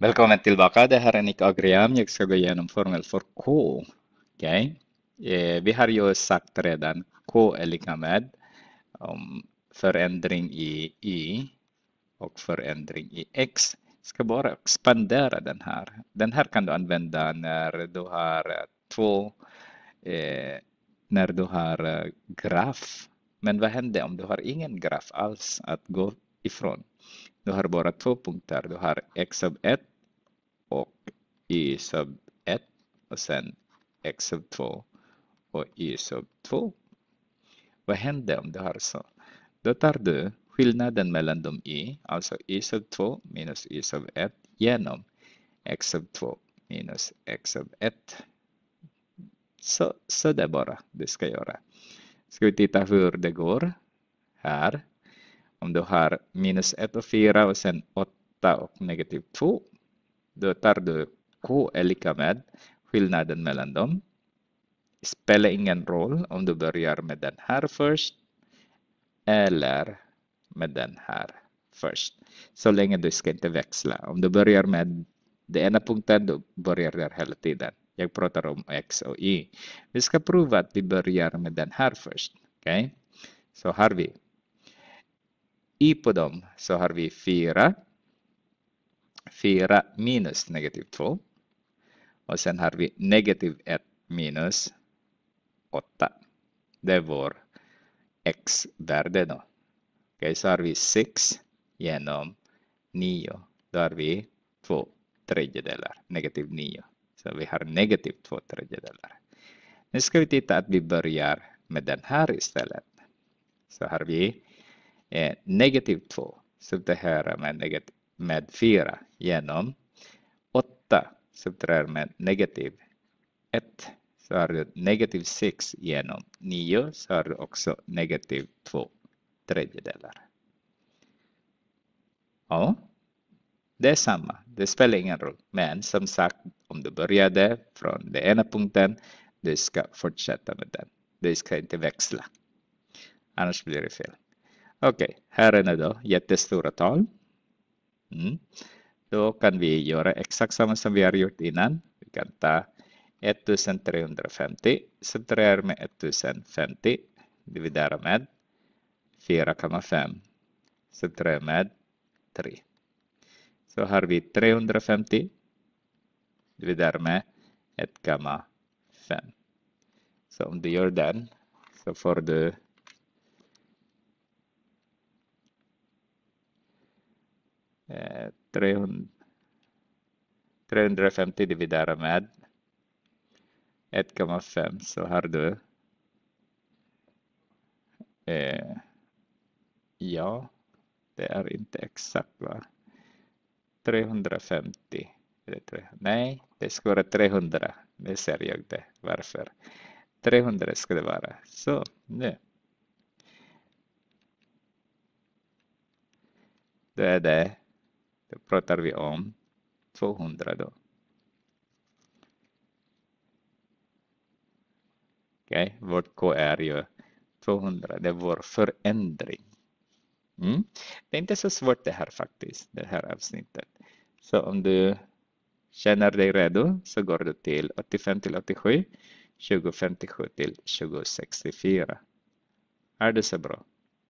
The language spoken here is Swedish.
Välkommen tillbaka. Det här är Nick Agriam. Jag ska gå igenom formeln för K. Okay. Eh, vi har ju sagt redan K är lika med um, förändring i Y och förändring i X. Jag ska bara expandera den här. Den här kan du använda när du har två, eh, när du har eh, graf. Men vad händer om du har ingen graf alls att gå ifrån? Du har bara två punkter. Du har x av 1 och i sub 1 och sen x sub 2 och i sub 2. Vad händer om du har så? Då tar du skillnaden mellan de i, alltså i sub 2 minus i sub 1 genom x sub 2 minus x sub 1. Så, så det är bara du ska göra. Ska vi titta hur det går här. Om du har minus 1 och 4 och sen 8 och negativ 2 dötade K är lika med skillnaden mellan dem. Spelar ingen roll om du börjar med den här först eller med den här först. Så länge du ska inte växla. Om du börjar med den ena punkten, du börjar där hela tiden. Jag pratar om X och Y. Vi ska prova att vi börjar med den här först. Okay? Så har vi I på dem så har vi 4 4 minus negativ 2. Och sen har vi negativ 1 minus 8. Det är vår x-värde då. Okay, så har vi 6 genom 9. Då har vi 2 tredjedelar, negativ 9. Så vi har negativ 2 tredjedelar. Nu ska vi titta att vi börjar med den här istället. Så har vi eh, negativ 2. Så det här med negativ med 4 genom 8 subtraherar med negativ 1 så har du negativ 6 genom 9 så har du också negativ 2 tredjedelar. Ja, det är samma. Det spelar ingen roll. Men som sagt, om du började från den ena punkten, du ska fortsätta med den. Du ska inte växla. Annars blir det fel. Okej, okay, här är det då jättestora tal. Mm. Då kan vi göra exakt samma som vi har gjort innan. Vi kan ta 1350, centrera med 1050, dividera med 4,5, centrera med 3. Så har vi 350, dividera med 1,5. Så om du gör den så får du 350 dividerat med 1,5 så har du eh, ja, det är inte exakt va? 350 Nej, det ska vara 300. Nu ser jag det. Varför? 300 ska det vara. Så, nu. Då är det då pratar vi om 200 då. okay. vårt K är ju 200, det är vår förändring. Mm. Det är inte så svårt det här faktiskt, det här avsnittet. Så om du känner dig redo så går du till 85 till 87, 2057 till 2064. Är det så bra?